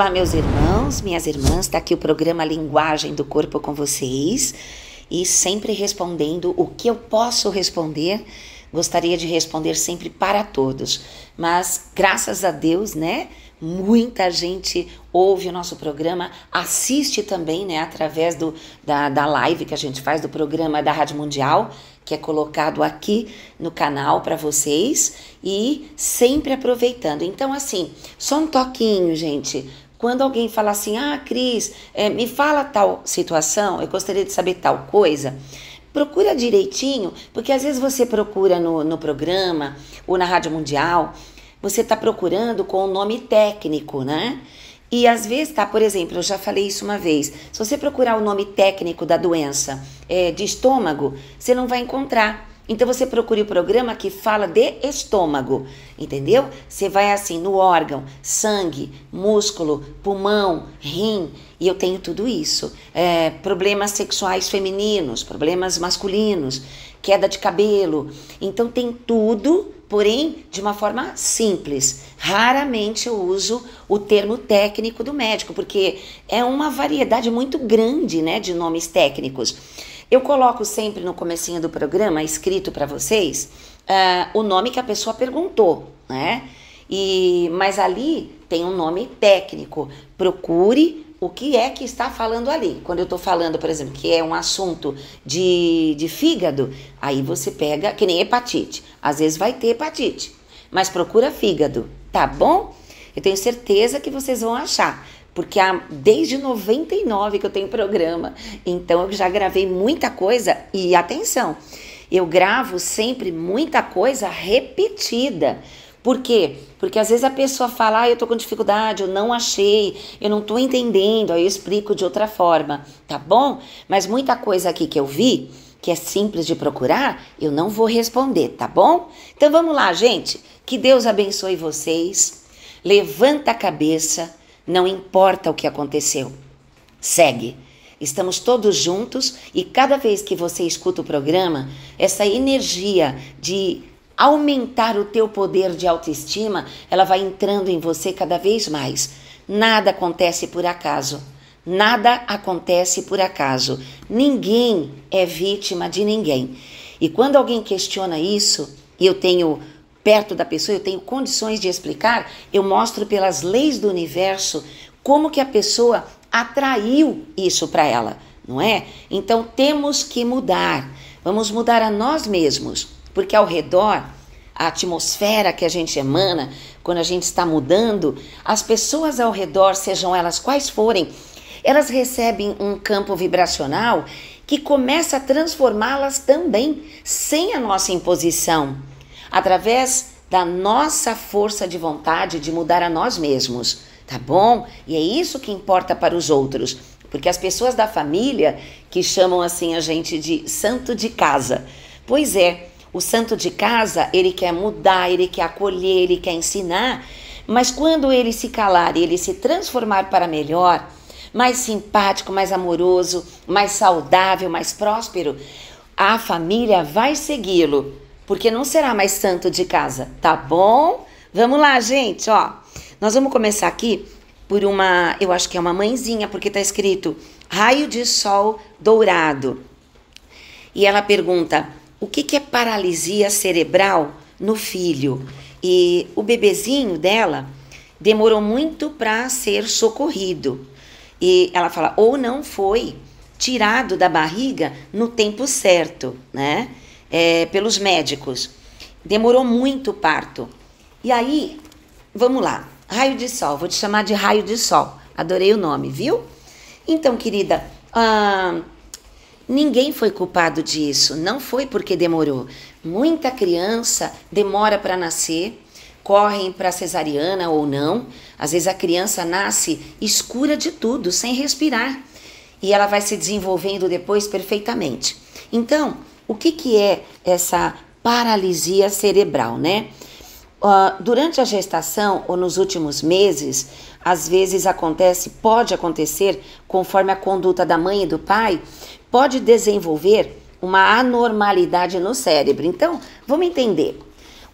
Olá, meus irmãos, minhas irmãs, está aqui o programa Linguagem do Corpo com vocês e sempre respondendo o que eu posso responder. Gostaria de responder sempre para todos, mas graças a Deus, né? Muita gente ouve o nosso programa, assiste também, né? Através do, da, da live que a gente faz do programa da Rádio Mundial, que é colocado aqui no canal para vocês e sempre aproveitando. Então, assim, só um toquinho, gente. Quando alguém fala assim, ah, Cris, é, me fala tal situação, eu gostaria de saber tal coisa. Procura direitinho, porque às vezes você procura no, no programa ou na Rádio Mundial, você está procurando com o nome técnico, né? E às vezes, tá, por exemplo, eu já falei isso uma vez. Se você procurar o nome técnico da doença é, de estômago, você não vai encontrar. Então você procure o programa que fala de estômago, entendeu? Você vai assim no órgão, sangue, músculo, pulmão, rim, e eu tenho tudo isso. É, problemas sexuais femininos, problemas masculinos, queda de cabelo. Então tem tudo, porém de uma forma simples. Raramente eu uso o termo técnico do médico, porque é uma variedade muito grande né, de nomes técnicos. Eu coloco sempre no comecinho do programa, escrito para vocês, uh, o nome que a pessoa perguntou, né? E, mas ali tem um nome técnico. Procure o que é que está falando ali. Quando eu estou falando, por exemplo, que é um assunto de, de fígado, aí você pega, que nem hepatite. Às vezes vai ter hepatite, mas procura fígado, tá bom? Eu tenho certeza que vocês vão achar porque há desde 99 que eu tenho programa. Então eu já gravei muita coisa e atenção, eu gravo sempre muita coisa repetida. Por quê? Porque às vezes a pessoa fala, ah, eu tô com dificuldade, eu não achei, eu não tô entendendo, aí eu explico de outra forma, tá bom? Mas muita coisa aqui que eu vi, que é simples de procurar, eu não vou responder, tá bom? Então vamos lá, gente. Que Deus abençoe vocês. Levanta a cabeça não importa o que aconteceu. Segue. Estamos todos juntos e cada vez que você escuta o programa, essa energia de aumentar o teu poder de autoestima, ela vai entrando em você cada vez mais. Nada acontece por acaso. Nada acontece por acaso. Ninguém é vítima de ninguém. E quando alguém questiona isso, e eu tenho perto da pessoa, eu tenho condições de explicar, eu mostro pelas leis do universo como que a pessoa atraiu isso para ela, não é? Então temos que mudar. Vamos mudar a nós mesmos, porque ao redor a atmosfera que a gente emana, quando a gente está mudando, as pessoas ao redor, sejam elas quais forem, elas recebem um campo vibracional que começa a transformá-las também, sem a nossa imposição através da nossa força de vontade de mudar a nós mesmos, tá bom? E é isso que importa para os outros, porque as pessoas da família que chamam assim a gente de santo de casa. Pois é, o santo de casa, ele quer mudar, ele quer acolher, ele quer ensinar, mas quando ele se calar e ele se transformar para melhor, mais simpático, mais amoroso, mais saudável, mais próspero, a família vai segui-lo porque não será mais santo de casa, tá bom? Vamos lá, gente, ó. Nós vamos começar aqui por uma, eu acho que é uma mãezinha, porque tá escrito raio de sol dourado. E ela pergunta: o que, que é paralisia cerebral no filho? E o bebezinho dela demorou muito para ser socorrido. E ela fala: ou não foi tirado da barriga no tempo certo, né? é, pelos médicos. Demorou muito o parto. E aí, vamos lá. Raio de sol, vou te chamar de raio de sol. Adorei o nome, viu? Então, querida, ah, ninguém foi culpado disso. Não foi porque demorou. Muita criança demora para nascer, correm para cesariana ou não. Às vezes a criança nasce escura de tudo, sem respirar. E ela vai se desenvolvendo depois perfeitamente. Então, o que, que é essa paralisia cerebral, né? Uh, durante a gestação ou nos últimos meses, às vezes acontece, pode acontecer, conforme a conduta da mãe e do pai, pode desenvolver uma anormalidade no cérebro. Então, vamos entender.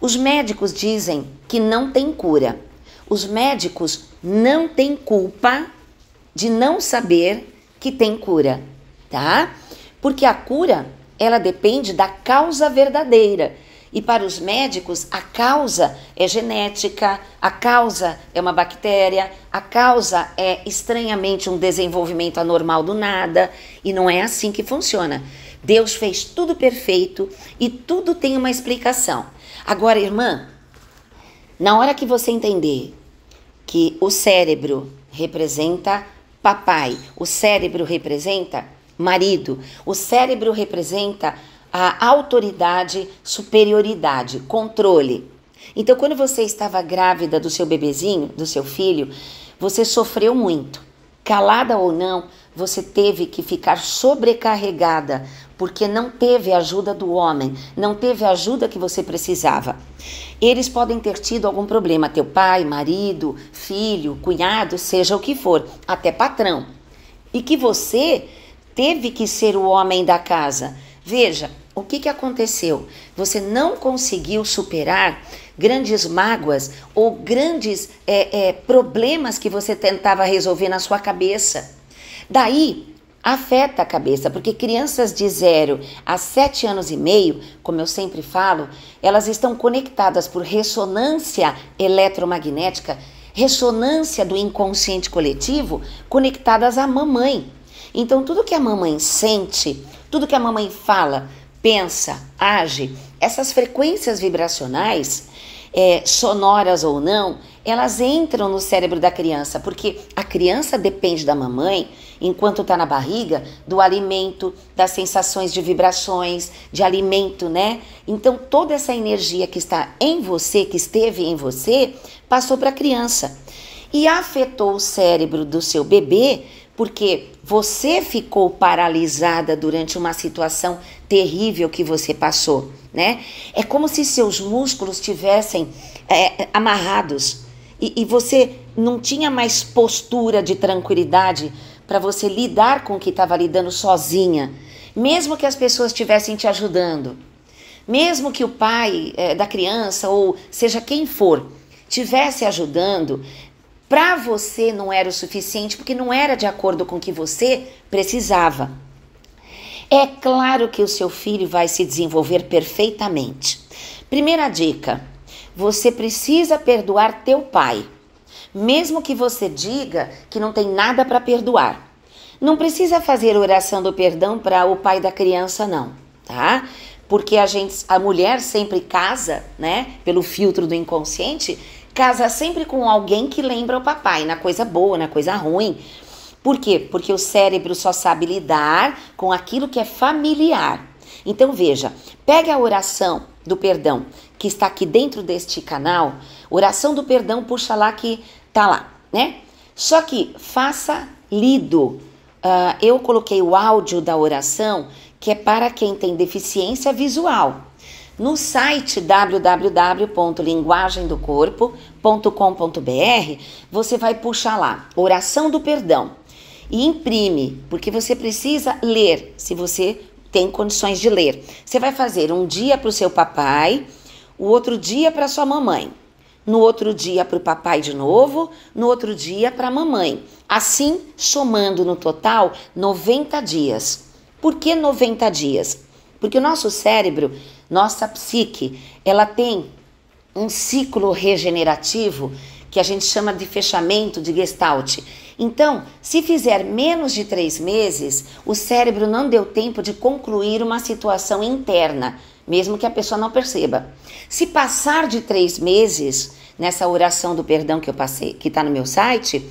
Os médicos dizem que não tem cura. Os médicos não têm culpa de não saber que tem cura, tá? Porque a cura ela depende da causa verdadeira. E para os médicos, a causa é genética, a causa é uma bactéria, a causa é estranhamente um desenvolvimento anormal do nada, e não é assim que funciona. Deus fez tudo perfeito e tudo tem uma explicação. Agora, irmã, na hora que você entender que o cérebro representa papai, o cérebro representa marido. O cérebro representa a autoridade, superioridade, controle. Então, quando você estava grávida do seu bebezinho, do seu filho, você sofreu muito. Calada ou não, você teve que ficar sobrecarregada porque não teve a ajuda do homem, não teve a ajuda que você precisava. Eles podem ter tido algum problema, teu pai, marido, filho, cunhado, seja o que for, até patrão. E que você teve que ser o homem da casa. Veja, o que, que aconteceu? Você não conseguiu superar grandes mágoas ou grandes é, é, problemas que você tentava resolver na sua cabeça. Daí afeta a cabeça, porque crianças de zero a sete anos e meio, como eu sempre falo, elas estão conectadas por ressonância eletromagnética, ressonância do inconsciente coletivo, conectadas à mamãe. Então, tudo que a mamãe sente, tudo que a mamãe fala, pensa, age, essas frequências vibracionais, é, sonoras ou não, elas entram no cérebro da criança, porque a criança depende da mamãe, enquanto está na barriga, do alimento, das sensações de vibrações, de alimento, né? Então, toda essa energia que está em você, que esteve em você, passou para a criança. E afetou o cérebro do seu bebê, porque você ficou paralisada durante uma situação terrível que você passou, né? É como se seus músculos tivessem é, amarrados e, e você não tinha mais postura de tranquilidade para você lidar com o que estava lidando sozinha, mesmo que as pessoas estivessem te ajudando, mesmo que o pai é, da criança ou seja quem for tivesse ajudando, para você não era o suficiente porque não era de acordo com o que você precisava. É claro que o seu filho vai se desenvolver perfeitamente. Primeira dica: você precisa perdoar teu pai, mesmo que você diga que não tem nada para perdoar. Não precisa fazer oração do perdão para o pai da criança não, tá? Porque a gente, a mulher sempre casa, né, pelo filtro do inconsciente, casa sempre com alguém que lembra o papai, na coisa boa, na coisa ruim. Por quê? Porque o cérebro só sabe lidar com aquilo que é familiar. Então veja, pegue a oração do perdão que está aqui dentro deste canal, oração do perdão, puxa lá que tá lá, né? Só que faça lido. Uh, eu coloquei o áudio da oração que é para quem tem deficiência visual no site www.linguagemdocorpo.com.br, você vai puxar lá Oração do Perdão e imprime, porque você precisa ler, se você tem condições de ler. Você vai fazer um dia para o seu papai, o outro dia para sua mamãe, no outro dia para o papai de novo, no outro dia para a mamãe. Assim, somando no total 90 dias. Por que 90 dias? Porque o nosso cérebro nossa psique, ela tem um ciclo regenerativo que a gente chama de fechamento de gestalt. Então, se fizer menos de três meses, o cérebro não deu tempo de concluir uma situação interna, mesmo que a pessoa não perceba. Se passar de três meses, nessa oração do perdão que eu passei, que está no meu site,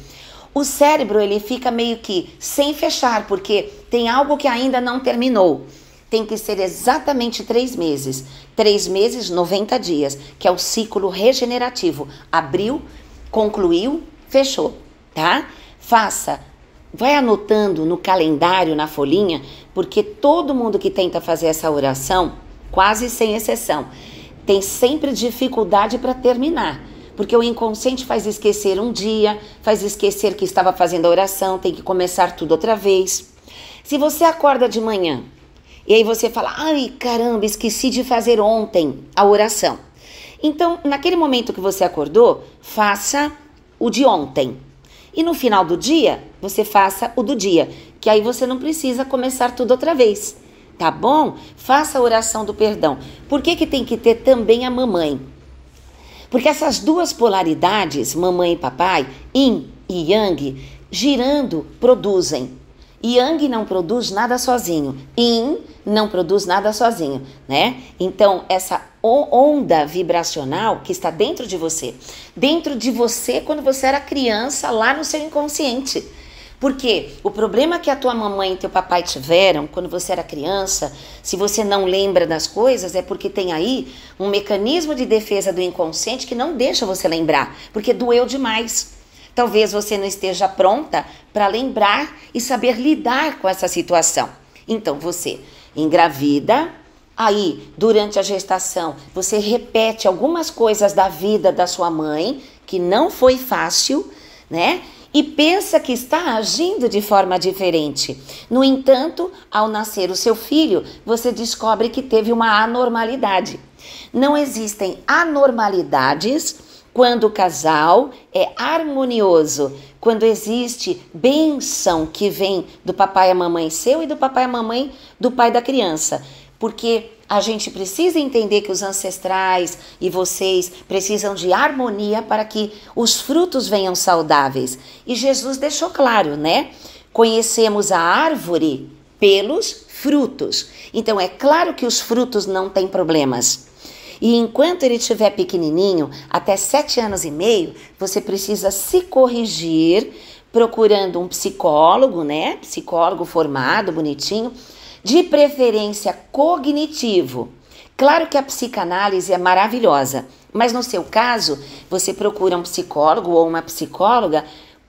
o cérebro ele fica meio que sem fechar, porque tem algo que ainda não terminou tem que ser exatamente três meses. Três meses, 90 dias, que é o ciclo regenerativo. Abriu, concluiu, fechou, tá? Faça. Vai anotando no calendário, na folhinha, porque todo mundo que tenta fazer essa oração, quase sem exceção, tem sempre dificuldade para terminar porque o inconsciente faz esquecer um dia, faz esquecer que estava fazendo a oração, tem que começar tudo outra vez. Se você acorda de manhã e aí você fala: ai caramba, esqueci de fazer ontem a oração. Então, naquele momento que você acordou, faça o de ontem. E no final do dia, você faça o do dia, que aí você não precisa começar tudo outra vez. Tá bom? Faça a oração do perdão. Por que, que tem que ter também a mamãe? Porque essas duas polaridades, mamãe e papai, yin e yang, girando, produzem Yang não produz nada sozinho. Yin não produz nada sozinho, né? Então, essa onda vibracional que está dentro de você, dentro de você quando você era criança, lá no seu inconsciente. Porque o problema que a tua mamãe e teu papai tiveram quando você era criança, se você não lembra das coisas, é porque tem aí um mecanismo de defesa do inconsciente que não deixa você lembrar, porque doeu demais. Talvez você não esteja pronta para lembrar e saber lidar com essa situação. Então você engravida, aí durante a gestação você repete algumas coisas da vida da sua mãe que não foi fácil, né? E pensa que está agindo de forma diferente. No entanto, ao nascer o seu filho, você descobre que teve uma anormalidade. Não existem anormalidades quando o casal é harmonioso, quando existe benção que vem do papai e a mamãe seu e do papai e a mamãe do pai da criança. Porque a gente precisa entender que os ancestrais e vocês precisam de harmonia para que os frutos venham saudáveis. E Jesus deixou claro, né? Conhecemos a árvore pelos frutos. Então é claro que os frutos não têm problemas. E enquanto ele estiver pequenininho, até sete anos e meio, você precisa se corrigir procurando um psicólogo, né? Psicólogo formado, bonitinho, de preferência cognitivo. Claro que a psicanálise é maravilhosa, mas no seu caso, você procura um psicólogo ou uma psicóloga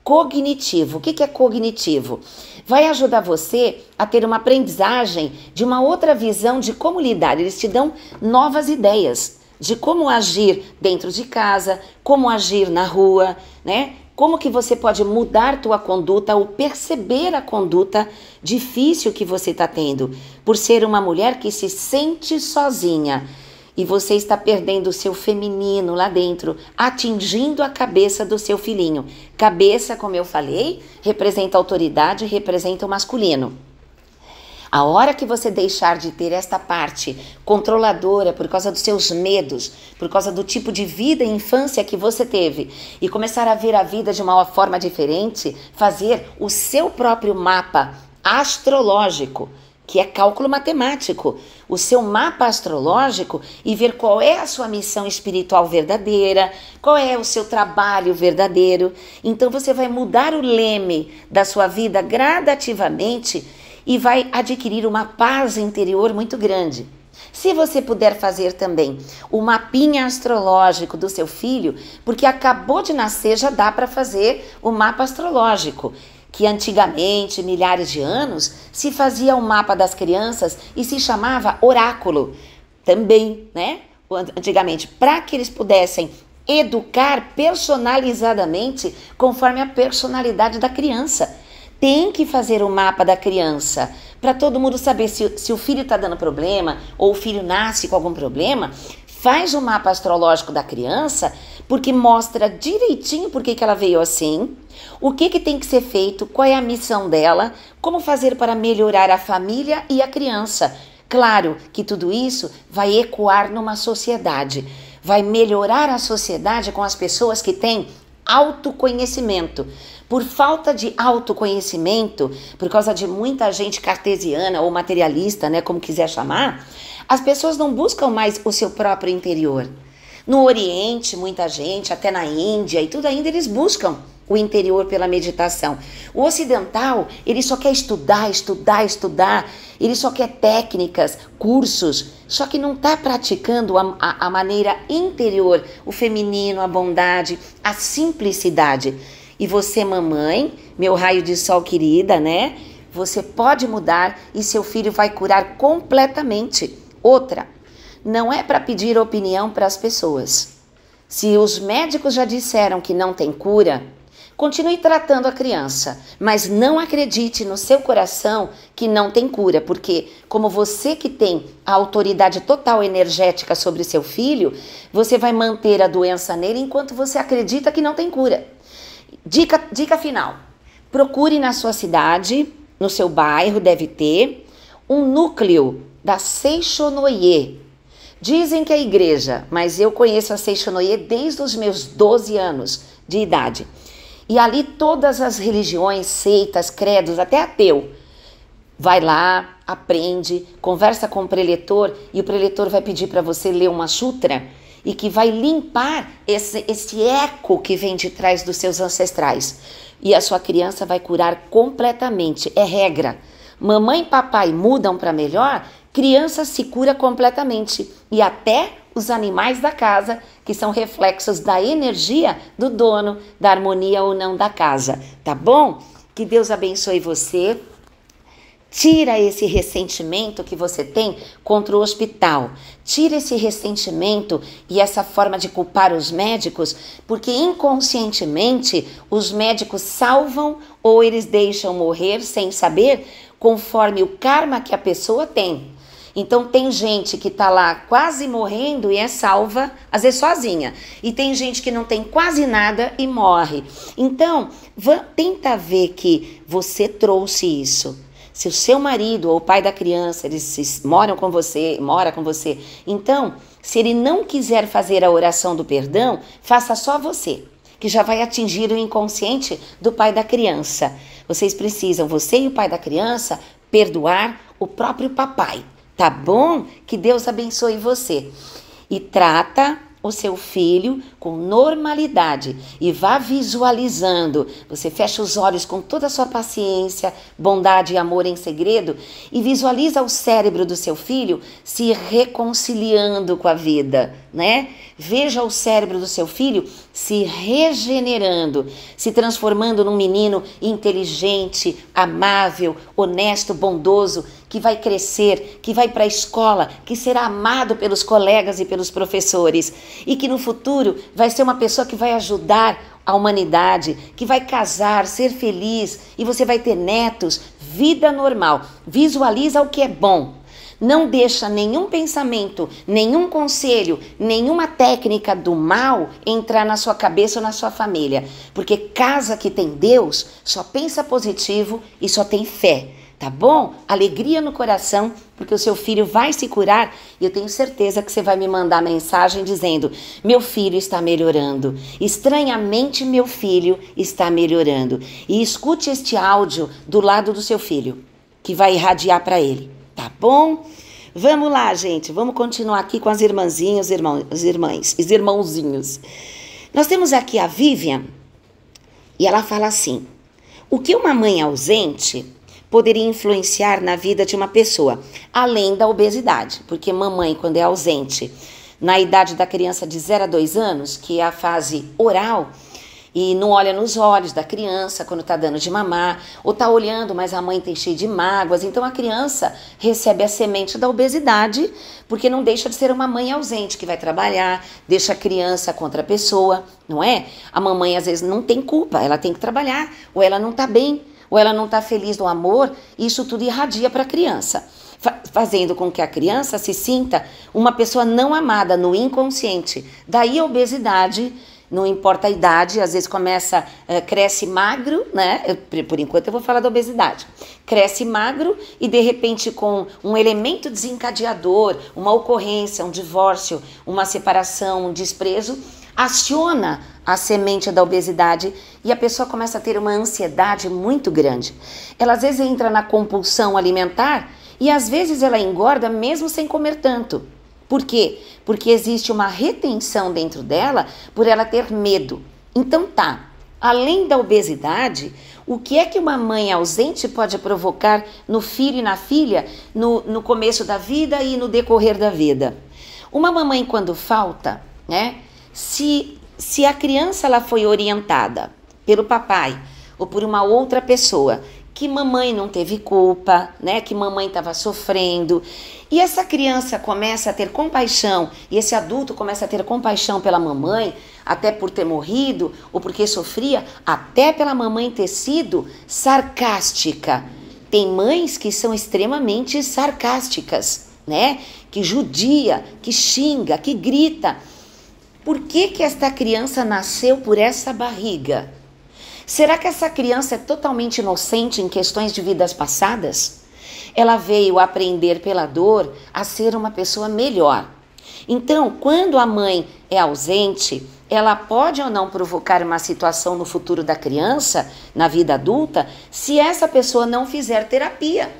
cognitivo. O que é cognitivo? Vai ajudar você a ter uma aprendizagem de uma outra visão de como lidar. Eles te dão novas ideias de como agir dentro de casa, como agir na rua, né? Como que você pode mudar tua conduta ou perceber a conduta difícil que você está tendo por ser uma mulher que se sente sozinha e você está perdendo o seu feminino lá dentro, atingindo a cabeça do seu filhinho. Cabeça, como eu falei, representa autoridade, representa o masculino. A hora que você deixar de ter esta parte controladora por causa dos seus medos, por causa do tipo de vida e infância que você teve, e começar a ver a vida de uma forma diferente, fazer o seu próprio mapa astrológico, que é cálculo matemático, o seu mapa astrológico e ver qual é a sua missão espiritual verdadeira, qual é o seu trabalho verdadeiro. Então você vai mudar o leme da sua vida gradativamente e vai adquirir uma paz interior muito grande. Se você puder fazer também o mapinha astrológico do seu filho, porque acabou de nascer, já dá para fazer o mapa astrológico que antigamente, milhares de anos, se fazia o um mapa das crianças e se chamava oráculo. Também, né? Antigamente, para que eles pudessem educar personalizadamente conforme a personalidade da criança. Tem que fazer o mapa da criança para todo mundo saber se, se o filho está dando problema ou o filho nasce com algum problema. Faz o mapa astrológico da criança porque mostra direitinho por que, que ela veio assim, o que, que tem que ser feito, qual é a missão dela, como fazer para melhorar a família e a criança. Claro que tudo isso vai ecoar numa sociedade, vai melhorar a sociedade com as pessoas que têm autoconhecimento. Por falta de autoconhecimento, por causa de muita gente cartesiana ou materialista, né, como quiser chamar, as pessoas não buscam mais o seu próprio interior. No Oriente, muita gente, até na Índia e tudo ainda, eles buscam o interior pela meditação. O ocidental, ele só quer estudar, estudar, estudar, ele só quer técnicas, cursos, só que não está praticando a, a, a maneira interior, o feminino, a bondade, a simplicidade. E você, mamãe, meu raio de sol querida, né? Você pode mudar e seu filho vai curar completamente. Outra, não é para pedir opinião para as pessoas. Se os médicos já disseram que não tem cura, continue tratando a criança, mas não acredite no seu coração que não tem cura, porque como você que tem a autoridade total energética sobre seu filho, você vai manter a doença nele enquanto você acredita que não tem cura. Dica, dica final: procure na sua cidade, no seu bairro, deve ter um núcleo da Seixonoye, Dizem que é igreja, mas eu conheço a Seixonoye desde os meus 12 anos de idade. E ali todas as religiões, seitas, credos, até ateu. Vai lá, aprende, conversa com o preletor e o preletor vai pedir para você ler uma sutra e que vai limpar esse, esse eco que vem de trás dos seus ancestrais. E a sua criança vai curar completamente. É regra. Mamãe e papai mudam para melhor, criança se cura completamente e até os animais da casa, que são reflexos da energia do dono, da harmonia ou não da casa, tá bom? Que Deus abençoe você. Tira esse ressentimento que você tem contra o hospital. Tira esse ressentimento e essa forma de culpar os médicos, porque inconscientemente os médicos salvam ou eles deixam morrer sem saber, conforme o karma que a pessoa tem. Então tem gente que tá lá quase morrendo e é salva, às vezes sozinha. E tem gente que não tem quase nada e morre. Então, tenta ver que você trouxe isso. Se o seu marido ou o pai da criança, eles moram com você, mora com você. Então, se ele não quiser fazer a oração do perdão, faça só você que já vai atingir o inconsciente do pai da criança. Vocês precisam, você e o pai da criança, perdoar o próprio papai tá bom? Que Deus abençoe você. E trata o seu filho com normalidade e vá visualizando. Você fecha os olhos com toda a sua paciência, bondade e amor em segredo e visualiza o cérebro do seu filho se reconciliando com a vida, né? Veja o cérebro do seu filho se regenerando, se transformando num menino inteligente, amável, honesto, bondoso, que vai crescer, que vai para a escola, que será amado pelos colegas e pelos professores e que no futuro vai ser uma pessoa que vai ajudar a humanidade, que vai casar, ser feliz e você vai ter netos, vida normal. Visualiza o que é bom. Não deixa nenhum pensamento, nenhum conselho, nenhuma técnica do mal entrar na sua cabeça ou na sua família, porque casa que tem Deus só pensa positivo e só tem fé tá bom? Alegria no coração, porque o seu filho vai se curar e eu tenho certeza que você vai me mandar mensagem dizendo: meu filho está melhorando. Estranhamente, meu filho está melhorando. E escute este áudio do lado do seu filho, que vai irradiar para ele, tá bom? Vamos lá, gente, vamos continuar aqui com as irmãzinhas, irmãos, irmãs, os irmãozinhos. Nós temos aqui a Vivian e ela fala assim: o que uma mãe ausente poderia influenciar na vida de uma pessoa, além da obesidade, porque mamãe, quando é ausente na idade da criança de 0 a 2 anos, que é a fase oral, e não olha nos olhos da criança quando está dando de mamar, ou está olhando, mas a mãe tem cheio de mágoas. Então a criança recebe a semente da obesidade, porque não deixa de ser uma mãe ausente que vai trabalhar, deixa a criança contra a pessoa, não é? A mamãe às vezes não tem culpa, ela tem que trabalhar, ou ela não está bem ou ela não está feliz no amor, isso tudo irradia para a criança, fazendo com que a criança se sinta uma pessoa não amada no inconsciente. Daí a obesidade não importa a idade, às vezes começa, eh, cresce magro, né? por enquanto eu vou falar da obesidade. Cresce magro e de repente com um elemento desencadeador, uma ocorrência, um divórcio, uma separação, um desprezo, aciona a semente da obesidade e a pessoa começa a ter uma ansiedade muito grande. Ela às vezes entra na compulsão alimentar e às vezes ela engorda mesmo sem comer tanto. Por quê? Porque existe uma retenção dentro dela por ela ter medo. Então tá, além da obesidade, o que é que uma mãe ausente pode provocar no filho e na filha no, no começo da vida e no decorrer da vida? Uma mamãe quando falta, né? Se, se a criança ela foi orientada pelo papai ou por uma outra pessoa que mamãe não teve culpa, né? Que mamãe estava sofrendo. E essa criança começa a ter compaixão, e esse adulto começa a ter compaixão pela mamãe, até por ter morrido ou porque sofria, até pela mamãe ter sido sarcástica. Tem mães que são extremamente sarcásticas, né? Que judia, que xinga, que grita. Por que que esta criança nasceu por essa barriga? Será que essa criança é totalmente inocente em questões de vidas passadas? Ela veio aprender pela dor a ser uma pessoa melhor. Então, quando a mãe é ausente, ela pode ou não provocar uma situação no futuro da criança, na vida adulta, se essa pessoa não fizer terapia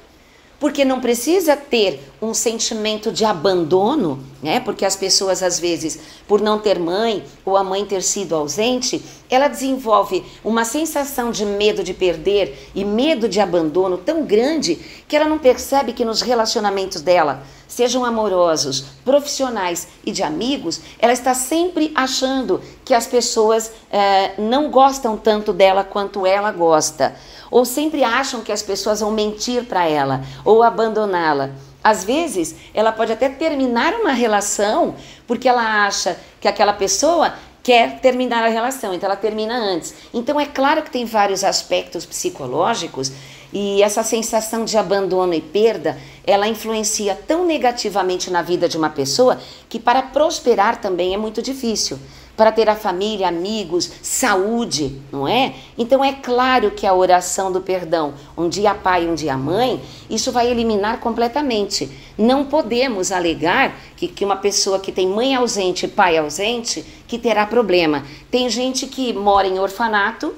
porque não precisa ter um sentimento de abandono, né? Porque as pessoas às vezes, por não ter mãe ou a mãe ter sido ausente, ela desenvolve uma sensação de medo de perder e medo de abandono tão grande que ela não percebe que nos relacionamentos dela, sejam amorosos, profissionais e de amigos, ela está sempre achando que as pessoas eh, não gostam tanto dela quanto ela gosta ou sempre acham que as pessoas vão mentir para ela ou abandoná-la. Às vezes, ela pode até terminar uma relação porque ela acha que aquela pessoa quer terminar a relação, então ela termina antes. Então é claro que tem vários aspectos psicológicos e essa sensação de abandono e perda, ela influencia tão negativamente na vida de uma pessoa que para prosperar também é muito difícil para ter a família, amigos, saúde, não é? Então é claro que a oração do perdão, um dia pai, um dia mãe, isso vai eliminar completamente. Não podemos alegar que, que uma pessoa que tem mãe ausente, pai ausente, que terá problema. Tem gente que mora em orfanato,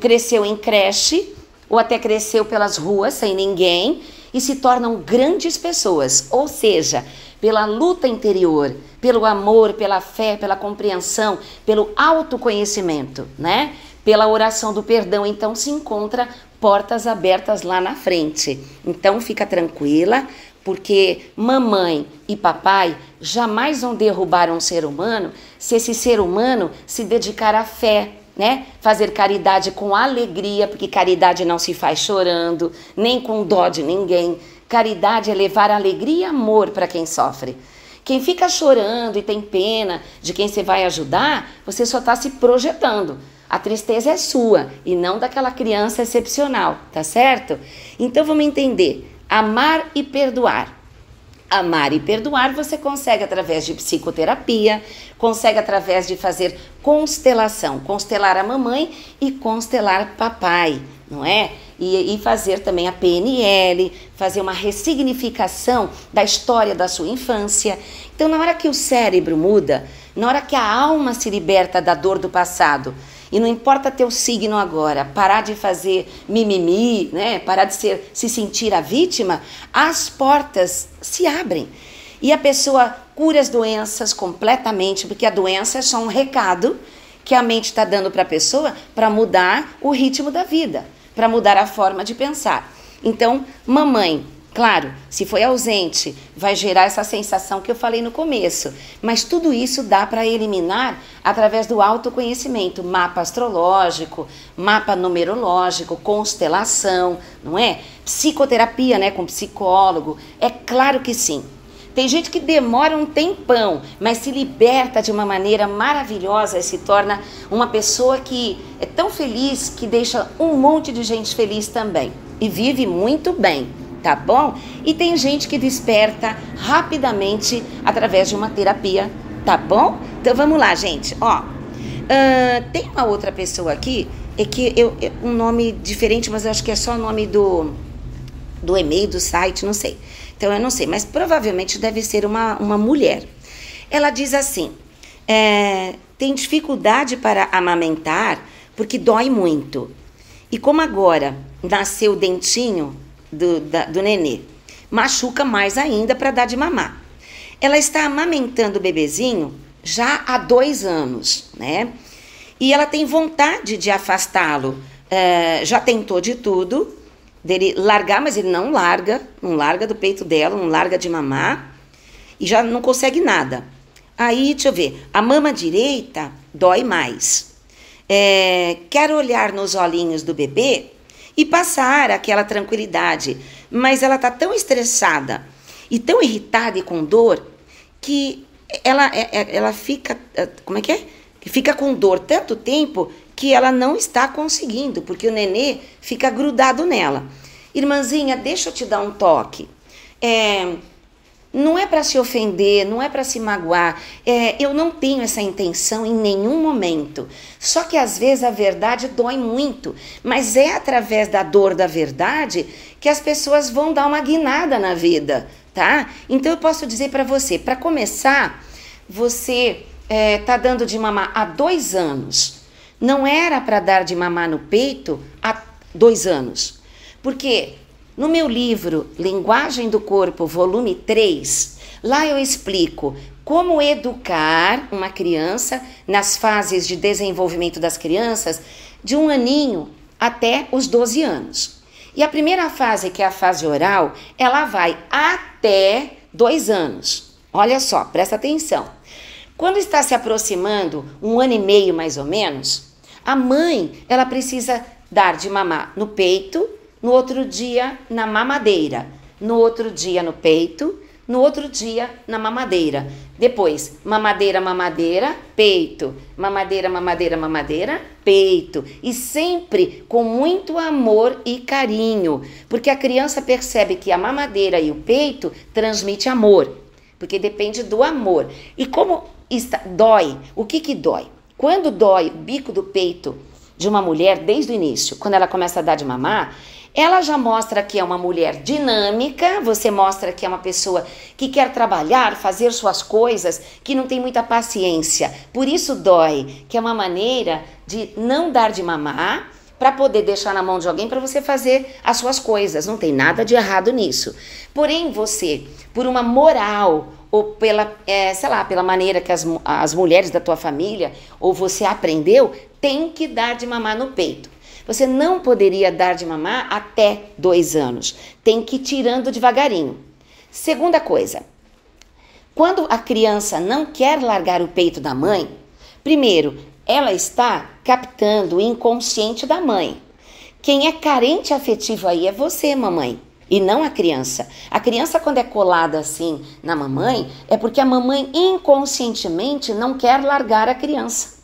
cresceu em creche, ou até cresceu pelas ruas sem ninguém e se tornam grandes pessoas. Ou seja, pela luta interior, pelo amor, pela fé, pela compreensão, pelo autoconhecimento, né? Pela oração do perdão, então se encontra portas abertas lá na frente. Então fica tranquila, porque mamãe e papai jamais vão derrubar um ser humano se esse ser humano se dedicar à fé, né? Fazer caridade com alegria, porque caridade não se faz chorando, nem com dó de ninguém. Caridade é levar alegria e amor para quem sofre. Quem fica chorando e tem pena de quem você vai ajudar, você só está se projetando. A tristeza é sua e não daquela criança excepcional, tá certo? Então vamos entender: amar e perdoar. Amar e perdoar você consegue através de psicoterapia, consegue através de fazer constelação, constelar a mamãe e constelar papai, não é? e, e fazer também a PNL, fazer uma ressignificação da história da sua infância. Então, na hora que o cérebro muda, na hora que a alma se liberta da dor do passado, e não importa teu signo agora, parar de fazer mimimi, né? parar de ser, se sentir a vítima, as portas se abrem. E a pessoa cura as doenças completamente, porque a doença é só um recado que a mente está dando para a pessoa para mudar o ritmo da vida para mudar a forma de pensar. Então, mamãe, claro, se foi ausente, vai gerar essa sensação que eu falei no começo, mas tudo isso dá para eliminar através do autoconhecimento, mapa astrológico, mapa numerológico, constelação, não é? Psicoterapia, né, com psicólogo. É claro que sim. Tem gente que demora um tempão, mas se liberta de uma maneira maravilhosa e se torna uma pessoa que é tão feliz que deixa um monte de gente feliz também e vive muito bem, tá bom? E tem gente que desperta rapidamente através de uma terapia, tá bom? Então vamos lá, gente. Ó, uh, tem uma outra pessoa aqui é que eu, um nome diferente, mas eu acho que é só o nome do do e-mail do site, não sei. Então eu não sei, mas provavelmente deve ser uma, uma mulher. Ela diz assim: é, tem dificuldade para amamentar porque dói muito. E como agora nasceu o dentinho do, da, do nenê, machuca mais ainda para dar de mamar. Ela está amamentando o bebezinho já há dois anos, né? E ela tem vontade de afastá-lo. É, já tentou de tudo, dele largar, mas ele não larga, não larga do peito dela, não larga de mamar e já não consegue nada. Aí, deixa eu ver, a mama direita dói mais. É, quero olhar nos olhinhos do bebê e passar aquela tranquilidade, mas ela tá tão estressada e tão irritada e com dor que ela, é, é, ela fica, é, como é que é? Fica com dor tanto tempo que ela não está conseguindo, porque o nenê fica grudado nela. Irmãzinha, deixa eu te dar um toque. É, não é para se ofender, não é para se magoar. É, eu não tenho essa intenção em nenhum momento. Só que às vezes a verdade dói muito, mas é através da dor da verdade que as pessoas vão dar uma guinada na vida, tá? Então eu posso dizer para você, para começar, você é, tá dando de mamar há dois anos. Não era para dar de mamar no peito há dois anos. Porque no meu livro Linguagem do Corpo, volume 3, lá eu explico como educar uma criança nas fases de desenvolvimento das crianças de um aninho até os 12 anos. E a primeira fase, que é a fase oral, ela vai até dois anos. Olha só, presta atenção. Quando está se aproximando, um ano e meio mais ou menos, a mãe, ela precisa dar de mamar no peito, no outro dia na mamadeira, no outro dia no peito, no outro dia na mamadeira. Depois, mamadeira, mamadeira, peito, mamadeira, mamadeira, mamadeira, peito. E sempre com muito amor e carinho, porque a criança percebe que a mamadeira e o peito transmite amor, porque depende do amor. E como está, dói? O que que dói? Quando dói o bico do peito de uma mulher desde o início, quando ela começa a dar de mamar, ela já mostra que é uma mulher dinâmica, você mostra que é uma pessoa que quer trabalhar, fazer suas coisas, que não tem muita paciência. Por isso dói, que é uma maneira de não dar de mamar para poder deixar na mão de alguém para você fazer as suas coisas. Não tem nada de errado nisso. Porém, você, por uma moral, ou pela, é, sei lá, pela maneira que as, as mulheres da tua família ou você aprendeu, tem que dar de mamar no peito. Você não poderia dar de mamar até dois anos. Tem que ir tirando devagarinho. Segunda coisa, quando a criança não quer largar o peito da mãe, primeiro, ela está captando o inconsciente da mãe. Quem é carente afetivo aí é você, mamãe e não a criança. A criança, quando é colada assim na mamãe, é porque a mamãe inconscientemente não quer largar a criança.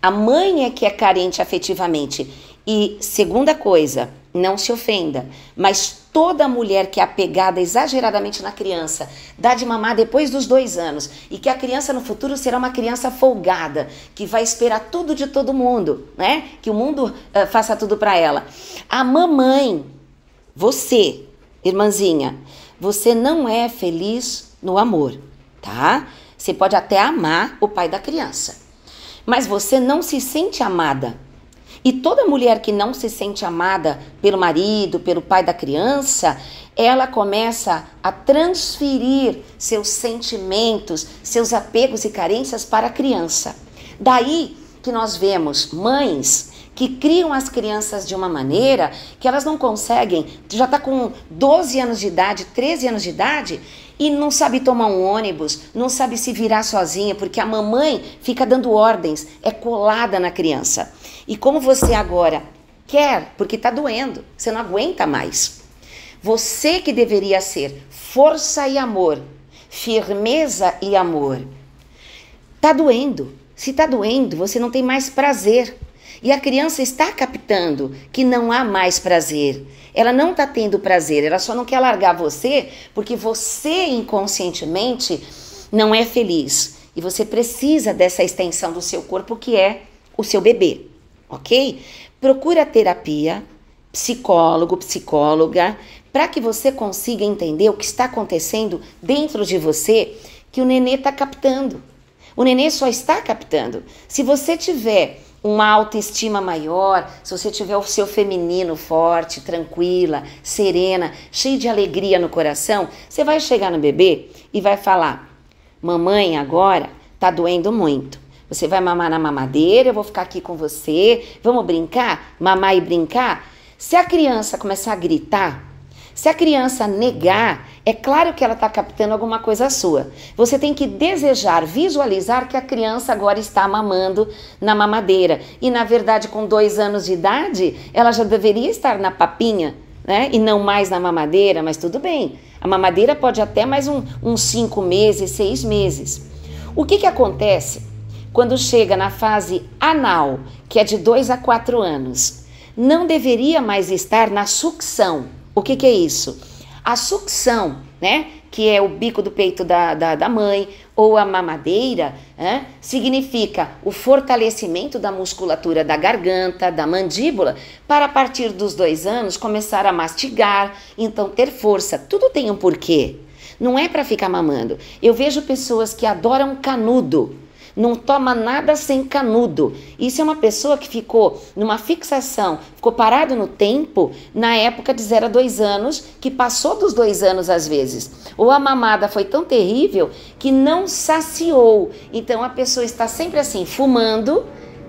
A mãe é que é carente afetivamente. E segunda coisa, não se ofenda, mas toda mulher que é apegada exageradamente na criança, dá de mamar depois dos dois anos, e que a criança no futuro será uma criança folgada, que vai esperar tudo de todo mundo, né? Que o mundo uh, faça tudo para ela. A mamãe você, irmãzinha, você não é feliz no amor, tá? Você pode até amar o pai da criança, mas você não se sente amada. E toda mulher que não se sente amada pelo marido, pelo pai da criança, ela começa a transferir seus sentimentos, seus apegos e carências para a criança. Daí que nós vemos mães que criam as crianças de uma maneira que elas não conseguem, já está com 12 anos de idade, 13 anos de idade, e não sabe tomar um ônibus, não sabe se virar sozinha, porque a mamãe fica dando ordens, é colada na criança. E como você agora quer, porque está doendo, você não aguenta mais. Você que deveria ser força e amor, firmeza e amor. está doendo. Se está doendo, você não tem mais prazer. E a criança está captando que não há mais prazer. Ela não está tendo prazer, ela só não quer largar você porque você inconscientemente não é feliz. E você precisa dessa extensão do seu corpo que é o seu bebê, ok? Procura terapia, psicólogo, psicóloga, para que você consiga entender o que está acontecendo dentro de você que o nenê está captando. O nenê só está captando. Se você tiver uma autoestima maior, se você tiver o seu feminino forte, tranquila, serena, cheio de alegria no coração, você vai chegar no bebê e vai falar: Mamãe, agora tá doendo muito. Você vai mamar na mamadeira, eu vou ficar aqui com você, vamos brincar? Mamar e brincar? Se a criança começar a gritar, se a criança negar, é claro que ela está captando alguma coisa sua. Você tem que desejar, visualizar que a criança agora está mamando na mamadeira. E na verdade, com dois anos de idade, ela já deveria estar na papinha, né? E não mais na mamadeira, mas tudo bem. A mamadeira pode até mais um, uns cinco meses, seis meses. O que, que acontece quando chega na fase anal, que é de dois a quatro anos? Não deveria mais estar na sucção o que, que é isso? A sucção, né? Que é o bico do peito da, da, da mãe, ou a mamadeira, né? significa o fortalecimento da musculatura da garganta, da mandíbula, para a partir dos dois anos começar a mastigar, então ter força. Tudo tem um porquê. Não é para ficar mamando. Eu vejo pessoas que adoram canudo não toma nada sem canudo. Isso é uma pessoa que ficou numa fixação, ficou parado no tempo na época de 0 a 2 anos, que passou dos dois anos às vezes. Ou a mamada foi tão terrível que não saciou. Então a pessoa está sempre assim, fumando,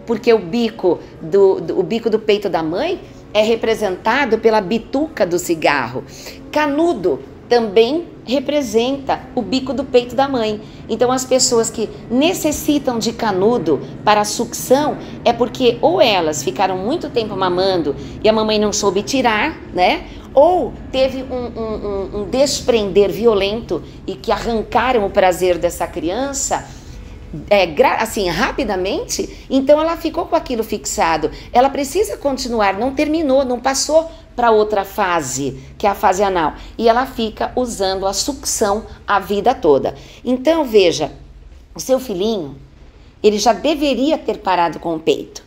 porque o bico do, do o bico do peito da mãe é representado pela bituca do cigarro. Canudo também representa o bico do peito da mãe. Então, as pessoas que necessitam de canudo para sucção é porque ou elas ficaram muito tempo mamando e a mamãe não soube tirar, né? Ou teve um, um, um desprender violento e que arrancaram o prazer dessa criança. É, assim, rapidamente, então ela ficou com aquilo fixado. Ela precisa continuar, não terminou, não passou para outra fase, que é a fase anal, e ela fica usando a sucção a vida toda. Então, veja, o seu filhinho, ele já deveria ter parado com o peito.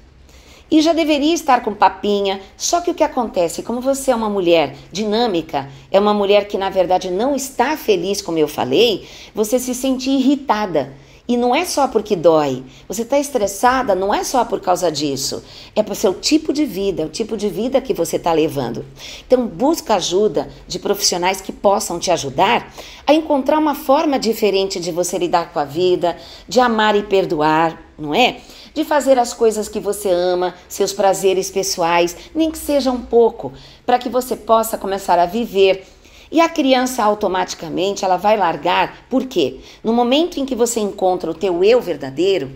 E já deveria estar com papinha, só que o que acontece, como você é uma mulher dinâmica, é uma mulher que na verdade não está feliz, como eu falei, você se sente irritada e não é só porque dói. Você está estressada, não é só por causa disso. É para o seu tipo de vida, é o tipo de vida que você está levando. Então, busca ajuda de profissionais que possam te ajudar a encontrar uma forma diferente de você lidar com a vida, de amar e perdoar, não é? de fazer as coisas que você ama, seus prazeres pessoais, nem que seja um pouco, para que você possa começar a viver e a criança automaticamente ela vai largar, por quê? No momento em que você encontra o teu eu verdadeiro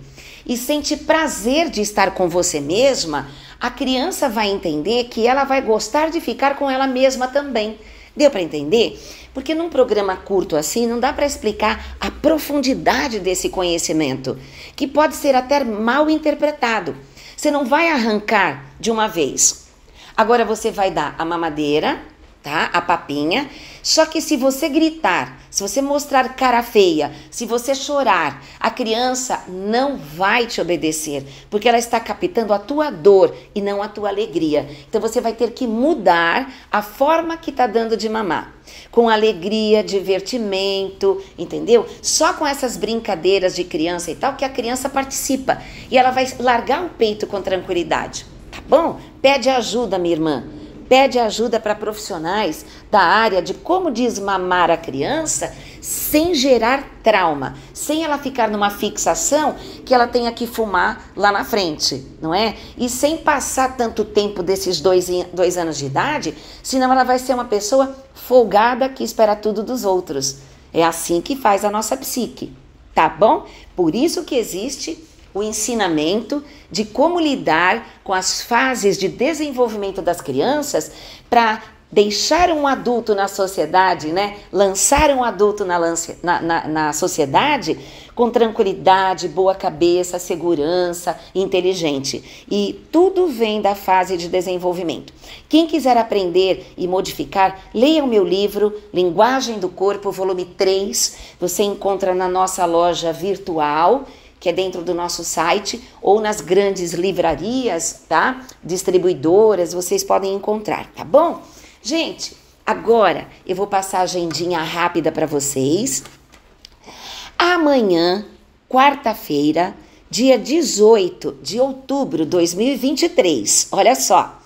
e sente prazer de estar com você mesma, a criança vai entender que ela vai gostar de ficar com ela mesma também. Deu para entender? Porque num programa curto assim não dá para explicar a profundidade desse conhecimento, que pode ser até mal interpretado. Você não vai arrancar de uma vez. Agora você vai dar a mamadeira, tá? A papinha. Só que se você gritar, se você mostrar cara feia, se você chorar, a criança não vai te obedecer, porque ela está captando a tua dor e não a tua alegria. Então você vai ter que mudar a forma que está dando de mamar. Com alegria, divertimento, entendeu? Só com essas brincadeiras de criança e tal que a criança participa. E ela vai largar o peito com tranquilidade. Tá bom? Pede ajuda, minha irmã pede ajuda para profissionais da área de como desmamar a criança sem gerar trauma, sem ela ficar numa fixação que ela tenha que fumar lá na frente, não é? E sem passar tanto tempo desses dois, dois anos de idade, senão ela vai ser uma pessoa folgada que espera tudo dos outros. É assim que faz a nossa psique, tá bom? Por isso que existe o ensinamento de como lidar com as fases de desenvolvimento das crianças para deixar um adulto na sociedade, né? Lançar um adulto na, lance, na, na, na, sociedade com tranquilidade, boa cabeça, segurança, inteligente. E tudo vem da fase de desenvolvimento. Quem quiser aprender e modificar, leia o meu livro Linguagem do Corpo, volume 3. Você encontra na nossa loja virtual que é dentro do nosso site ou nas grandes livrarias, tá? Distribuidoras, vocês podem encontrar, tá bom? Gente, agora eu vou passar a agendinha rápida para vocês. Amanhã, quarta-feira, dia 18 de outubro de 2023. Olha só.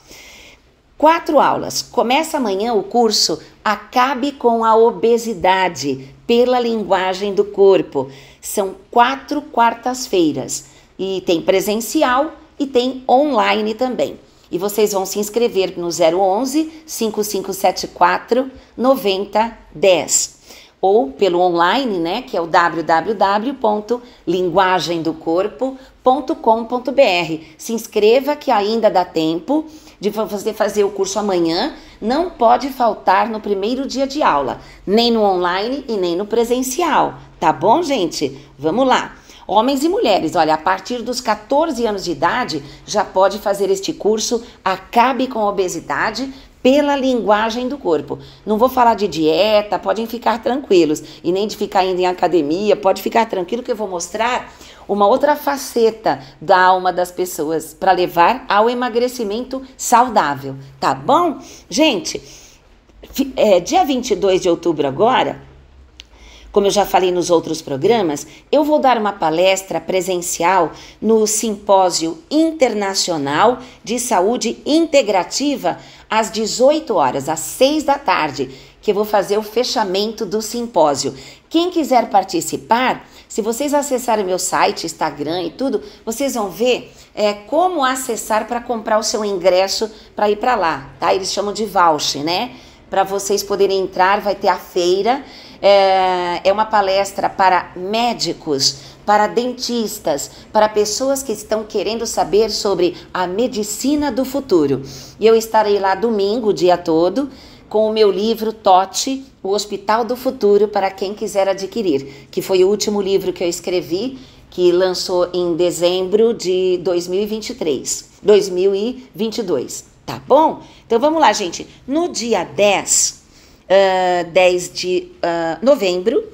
Quatro aulas. Começa amanhã o curso Acabe com a obesidade pela linguagem do corpo. São quatro quartas-feiras e tem presencial e tem online também. E vocês vão se inscrever no 011 5574 9010 ou pelo online, né, que é o www.linguagemdocorpo.com.br. Se inscreva que ainda dá tempo de você fazer o curso amanhã, não pode faltar no primeiro dia de aula, nem no online e nem no presencial. Tá bom, gente? Vamos lá. Homens e mulheres, olha, a partir dos 14 anos de idade já pode fazer este curso Acabe com a Obesidade pela linguagem do corpo. Não vou falar de dieta, podem ficar tranquilos, e nem de ficar indo em academia, pode ficar tranquilo que eu vou mostrar uma outra faceta da alma das pessoas para levar ao emagrecimento saudável, tá bom? Gente, é, dia 22 de outubro agora, como eu já falei nos outros programas, eu vou dar uma palestra presencial no Simpósio Internacional de Saúde Integrativa às 18 horas, às 6 da tarde, que eu vou fazer o fechamento do simpósio. Quem quiser participar, se vocês acessarem meu site, Instagram e tudo, vocês vão ver é, como acessar para comprar o seu ingresso para ir para lá, tá? Eles chamam de voucher, né? Para vocês poderem entrar, vai ter a feira. É, é uma palestra para médicos, para dentistas, para pessoas que estão querendo saber sobre a medicina do futuro. E eu estarei lá domingo, o dia todo com o meu livro Tote, O Hospital do Futuro, para quem quiser adquirir, que foi o último livro que eu escrevi, que lançou em dezembro de 2023, 2022, tá bom? Então vamos lá, gente. No dia 10, uh, 10 de uh, novembro,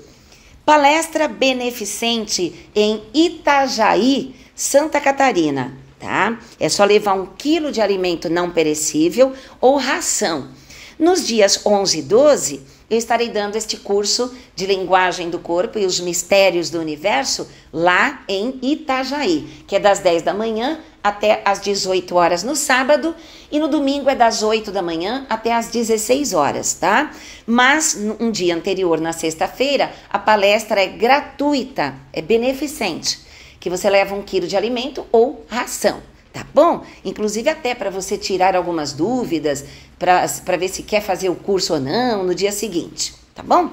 palestra beneficente em Itajaí, Santa Catarina, tá? É só levar um quilo de alimento não perecível ou ração nos dias 11 e 12, eu estarei dando este curso de linguagem do corpo e os mistérios do universo lá em Itajaí, que é das 10 da manhã até as 18 horas no sábado e no domingo é das 8 da manhã até as 16 horas, tá? Mas um dia anterior, na sexta-feira, a palestra é gratuita, é beneficente, que você leva um quilo de alimento ou ração. Tá bom? Inclusive até para você tirar algumas dúvidas, para ver se quer fazer o curso ou não no dia seguinte, tá bom?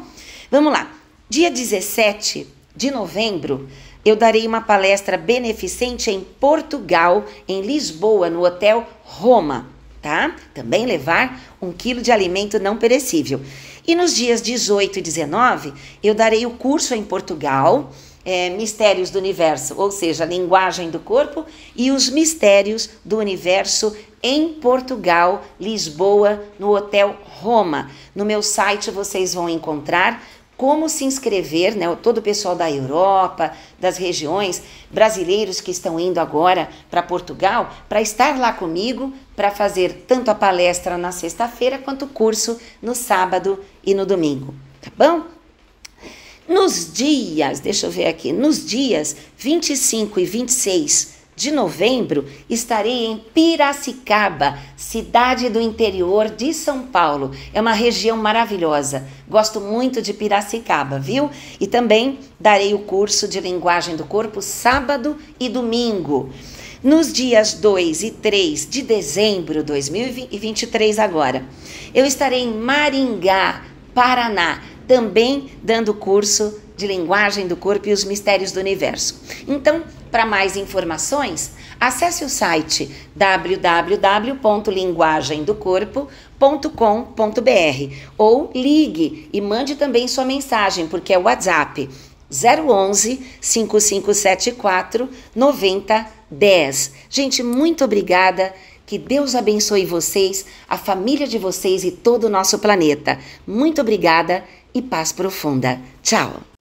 Vamos lá. Dia 17 de novembro, eu darei uma palestra beneficente em Portugal, em Lisboa, no Hotel Roma, tá? Também levar um quilo de alimento não perecível. E nos dias 18 e 19, eu darei o curso em Portugal é, mistérios do universo, ou seja, a linguagem do corpo e os mistérios do universo em Portugal, Lisboa, no Hotel Roma. No meu site vocês vão encontrar como se inscrever, né? Todo o pessoal da Europa, das regiões, brasileiros que estão indo agora para Portugal, para estar lá comigo, para fazer tanto a palestra na sexta-feira quanto o curso no sábado e no domingo. Tá bom? Nos dias, deixa eu ver aqui, nos dias 25 e 26 de novembro, estarei em Piracicaba, cidade do interior de São Paulo. É uma região maravilhosa. Gosto muito de Piracicaba, viu? E também darei o curso de linguagem do corpo sábado e domingo. Nos dias 2 e 3 de dezembro de 2023 agora, eu estarei em Maringá, Paraná também dando curso de linguagem do corpo e os mistérios do universo. Então, para mais informações, acesse o site www.linguagemdocorpo.com.br ou ligue e mande também sua mensagem, porque é o WhatsApp 011 5574 9010. Gente, muito obrigada. Que Deus abençoe vocês, a família de vocês e todo o nosso planeta. Muito obrigada e paz profunda. Tchau!